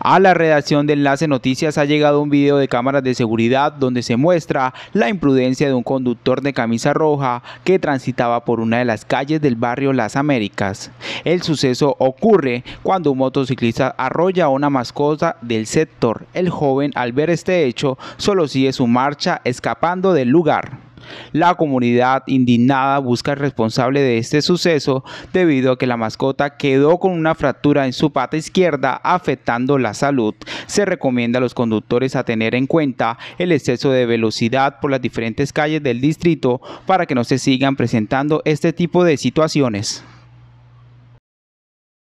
A la redacción de Enlace Noticias ha llegado un video de cámaras de seguridad donde se muestra la imprudencia de un conductor de camisa roja que transitaba por una de las calles del barrio Las Américas. El suceso ocurre cuando un motociclista arrolla a una mascota del sector. El joven al ver este hecho solo sigue su marcha escapando del lugar. La comunidad indignada busca el responsable de este suceso debido a que la mascota quedó con una fractura en su pata izquierda afectando la salud. Se recomienda a los conductores a tener en cuenta el exceso de velocidad por las diferentes calles del distrito para que no se sigan presentando este tipo de situaciones.